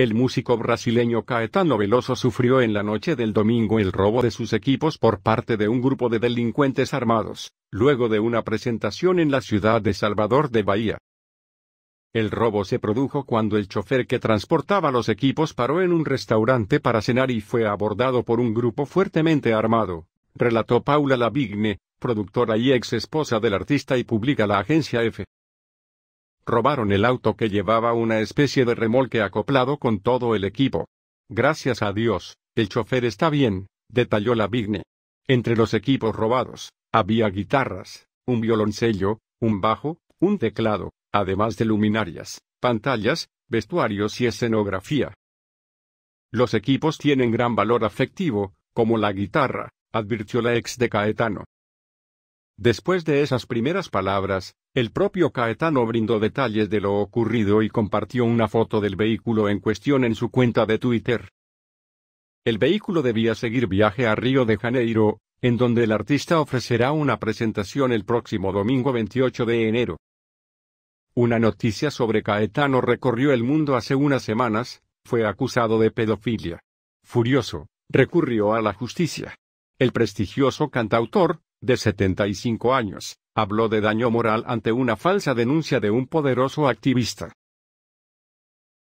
El músico brasileño Caetano Veloso sufrió en la noche del domingo el robo de sus equipos por parte de un grupo de delincuentes armados, luego de una presentación en la ciudad de Salvador de Bahía. El robo se produjo cuando el chofer que transportaba los equipos paró en un restaurante para cenar y fue abordado por un grupo fuertemente armado, relató Paula Lavigne, productora y ex esposa del artista y publica la agencia F. Robaron el auto que llevaba una especie de remolque acoplado con todo el equipo. Gracias a Dios, el chofer está bien, detalló la Vigne. Entre los equipos robados, había guitarras, un violoncello, un bajo, un teclado, además de luminarias, pantallas, vestuarios y escenografía. Los equipos tienen gran valor afectivo, como la guitarra, advirtió la ex de Caetano. Después de esas primeras palabras, el propio Caetano brindó detalles de lo ocurrido y compartió una foto del vehículo en cuestión en su cuenta de Twitter. El vehículo debía seguir viaje a Río de Janeiro, en donde el artista ofrecerá una presentación el próximo domingo 28 de enero. Una noticia sobre Caetano recorrió el mundo hace unas semanas, fue acusado de pedofilia. Furioso, recurrió a la justicia. El prestigioso cantautor, de 75 años, habló de daño moral ante una falsa denuncia de un poderoso activista.